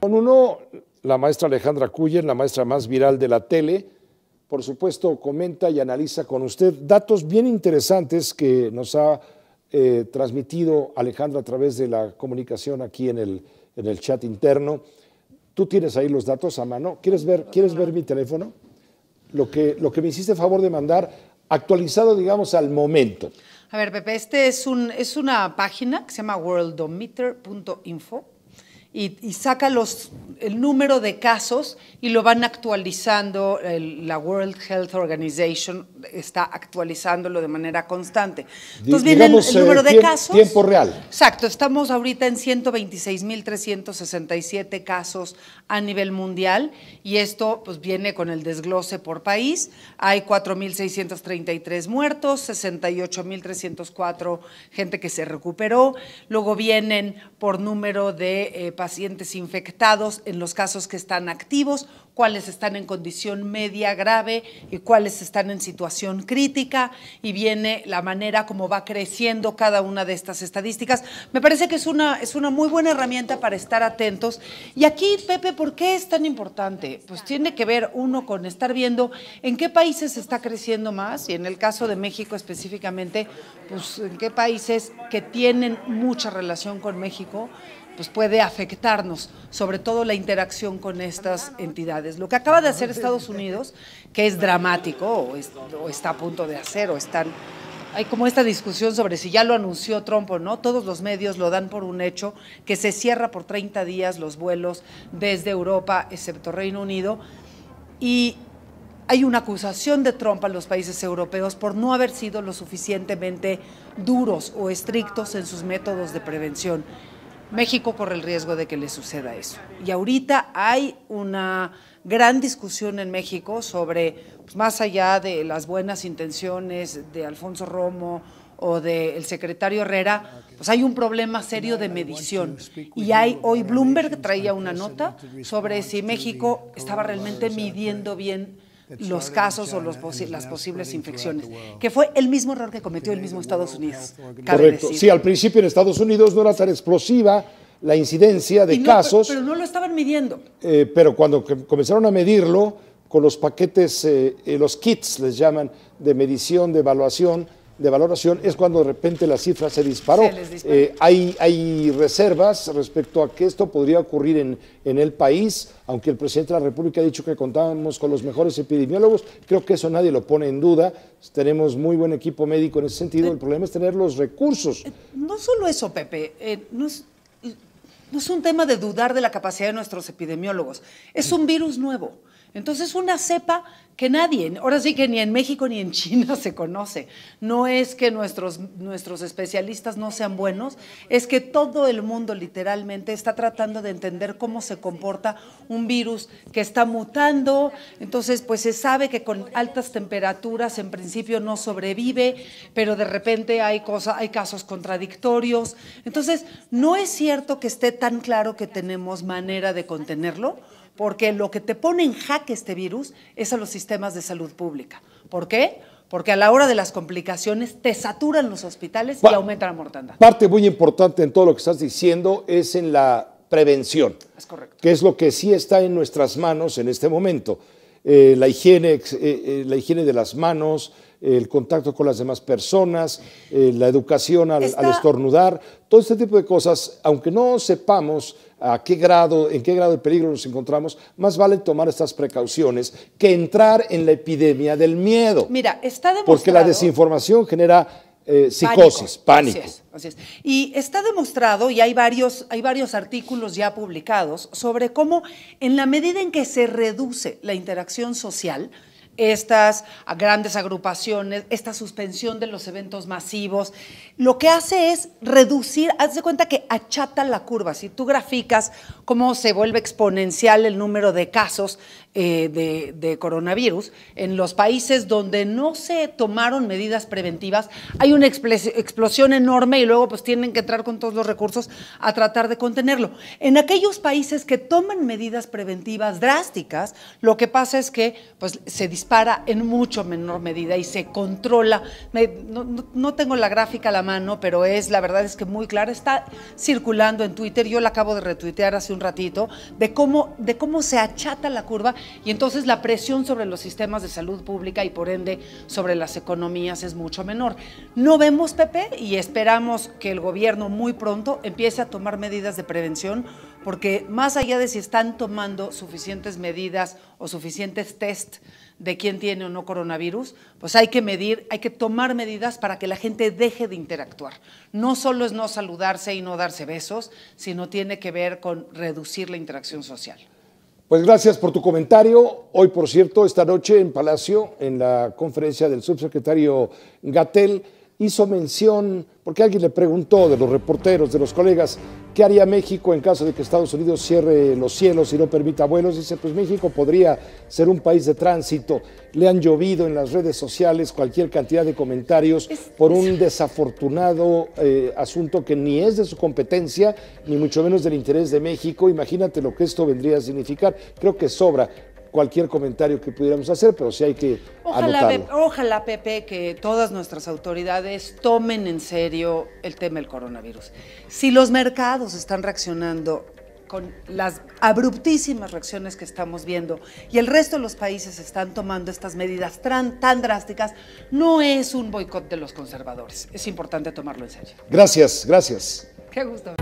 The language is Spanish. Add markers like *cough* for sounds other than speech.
Con uno, la maestra Alejandra Cuyen, la maestra más viral de la tele, por supuesto, comenta y analiza con usted datos bien interesantes que nos ha eh, transmitido Alejandra a través de la comunicación aquí en el, chat interno. Tú tienes ahí los datos a mano. ¿Quieres ver, ¿quieres ver mi teléfono? Lo que, me hiciste favor de mandar, actualizado, digamos, al momento. A ver, Pepe, este es una página que se llama worldometer.info y, saca los, el número de casos y lo van actualizando. la World Health Organization está actualizándolo de manera constante. Entonces viene el, eh, número de tiempo, casos. Tiempo real. Exacto, estamos ahorita en 126.367 casos a nivel mundial y esto pues viene con el desglose por país. Hay 4.633 muertos, 68.304 gente que se recuperó. Luego vienen por número de eh, pacientes infectados en los casos que están activos, cuáles están en condición media grave y cuáles están en situación crítica y viene la manera como va creciendo cada una de estas estadísticas. Me parece que es una, es una muy buena herramienta para estar atentos. Y aquí, Pepe, ¿por qué es tan importante? Pues tiene que ver uno con estar viendo en qué países está creciendo más y en el caso de México específicamente, pues en qué países que tienen mucha relación con México pues, puede afectarnos, sobre todo la interacción con estas entidades. Lo que acaba de hacer Estados Unidos, que es dramático, o, está a punto de hacer, o están hay como esta discusión sobre si ya lo anunció Trump o no. Todos los medios lo dan por un hecho que se cierra por 30 días los vuelos desde Europa, excepto Reino Unido. Y hay una acusación de Trump a los países europeos por no haber sido lo suficientemente duros o estrictos en sus métodos de prevención. México por el riesgo de que le suceda eso. Y ahorita hay una gran discusión en México sobre, pues, más allá de las buenas intenciones de Alfonso Romo o del secretario Herrera, pues hay un problema serio de medición. Y hay, hoy Bloomberg traía una nota sobre si México estaba realmente midiendo bien los casos o las posibles infecciones, que fue el mismo error que cometió el mismo Estados Unidos. Correcto. Sí, al principio en Estados Unidos no era tan explosiva la incidencia de casos. Pero, no lo estaban midiendo. Eh, pero cuando comenzaron a medirlo con los paquetes, eh, eh, los kits les llaman, de medición, de evaluación, de valoración es cuando de repente la cifra se disparó. Eh, hay, hay reservas respecto a que esto podría ocurrir en, el país, aunque el presidente de la República ha dicho que contábamos con los mejores epidemiólogos, creo que eso nadie lo pone en duda. Tenemos muy buen equipo médico en ese sentido, eh, el problema es tener los recursos. Eh, no solo eso, Pepe, no no es un tema de dudar de la capacidad de nuestros epidemiólogos. Es un virus nuevo. Entonces, una cepa que nadie, ahora sí que ni en México ni en China *laughs* se conoce. No es que nuestros, nuestros especialistas no sean buenos, es que todo el mundo literalmente está tratando de entender cómo se comporta un virus que está mutando. Entonces, pues se sabe que con altas temperaturas en principio no sobrevive, pero de repente hay, hay casos contradictorios. Entonces, no es cierto que esté tan claro que tenemos manera de contenerlo, porque lo que te pone en jaque este virus es a los sistemas de salud pública. ¿Por qué? Porque a la hora de las complicaciones te saturan los hospitales y aumenta la mortandad. Parte muy importante en todo lo que estás diciendo es en la prevención. Es correcto. Que es lo que sí está en nuestras manos en este momento. Eh, la, higiene, eh, eh, la higiene de las manos, el contacto con las demás personas, eh, la educación al, estornudar, todo este tipo de cosas, aunque no sepamos a qué grado, en qué grado de peligro nos encontramos, más vale tomar estas precauciones que entrar en la epidemia del miedo. Mira, está demostrado. Porque la desinformación genera eh, psicosis, pánico. Así así es. Y está demostrado, y hay varios, hay varios artículos ya publicados, sobre cómo en la medida en que se reduce la interacción social, estas grandes agrupaciones, esta suspensión de los eventos masivos, lo que hace es reducir, haz de cuenta que achata la curva. Si tú graficas cómo se vuelve exponencial el número de casos eh, de, coronavirus, en los países donde no se tomaron medidas preventivas, hay una explosión enorme y luego pues tienen que entrar con todos los recursos a tratar de contenerlo. En aquellos países que toman medidas preventivas drásticas, lo que pasa es que pues se dispara en mucho menor medida y se controla. no, tengo la gráfica a la mano, pero es la verdad es que muy clara. Está circulando en Twitter, yo la acabo de retuitear hace un ratito, de cómo, de cómo se achata la curva y entonces la presión sobre los sistemas de salud pública y por ende sobre las economías es mucho menor. No vemos, Pepe, y esperamos que el gobierno muy pronto empiece a tomar medidas de prevención porque más allá de si están tomando suficientes medidas o suficientes test de quién tiene o no coronavirus, pues hay que medir, hay que tomar medidas para que la gente deje de interactuar. No solo es no saludarse y no darse besos, sino tiene que ver con reducir la interacción social. Pues gracias por tu comentario. Hoy, por cierto, esta noche en Palacio, en la conferencia del subsecretario Gatel, hizo mención, porque alguien le preguntó de los reporteros, de los colegas, ¿qué haría México en caso de que Estados Unidos cierre los cielos y no permita vuelos? Dice, pues México podría ser un país de tránsito. Le han llovido en las redes sociales cualquier cantidad de comentarios por un desafortunado eh, asunto que ni es de su competencia, ni mucho menos del interés de México. Imagínate lo que esto vendría a significar. Creo que sobra cualquier comentario que pudiéramos hacer, pero si hay que ojalá, ojalá, Pepe, que todas nuestras autoridades tomen en serio el tema del coronavirus. Si los mercados están reaccionando con las abruptísimas reacciones que estamos viendo y el resto de los países están tomando estas medidas tan, tan drásticas, no es un boicot de los conservadores. Es importante tomarlo en serio. Gracias, gracias. Qué gusto.